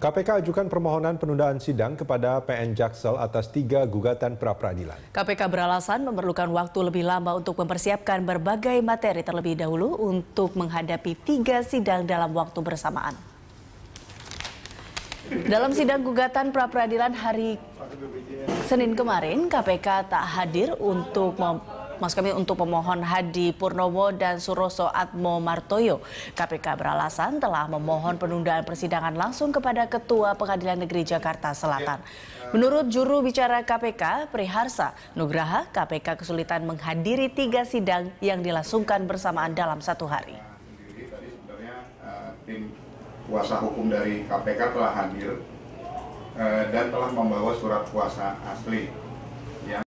KPK ajukan permohonan penundaan sidang kepada PN Jaksel atas tiga gugatan pra-peradilan. KPK beralasan memerlukan waktu lebih lama untuk mempersiapkan berbagai materi terlebih dahulu untuk menghadapi tiga sidang dalam waktu bersamaan. Dalam sidang gugatan pra-peradilan hari Senin kemarin, KPK tak hadir untuk Mas kami untuk pemohon Hadi Purnomo dan Suroso Atmo Martoyo. KPK beralasan telah memohon penundaan persidangan langsung kepada Ketua Pengadilan Negeri Jakarta Selatan. Menurut juru bicara KPK, Priharsa Nugraha, KPK kesulitan menghadiri tiga sidang yang dilangsungkan bersamaan dalam satu hari. Eh, tim kuasa hukum dari KPK telah hadir eh, dan telah membawa surat kuasa asli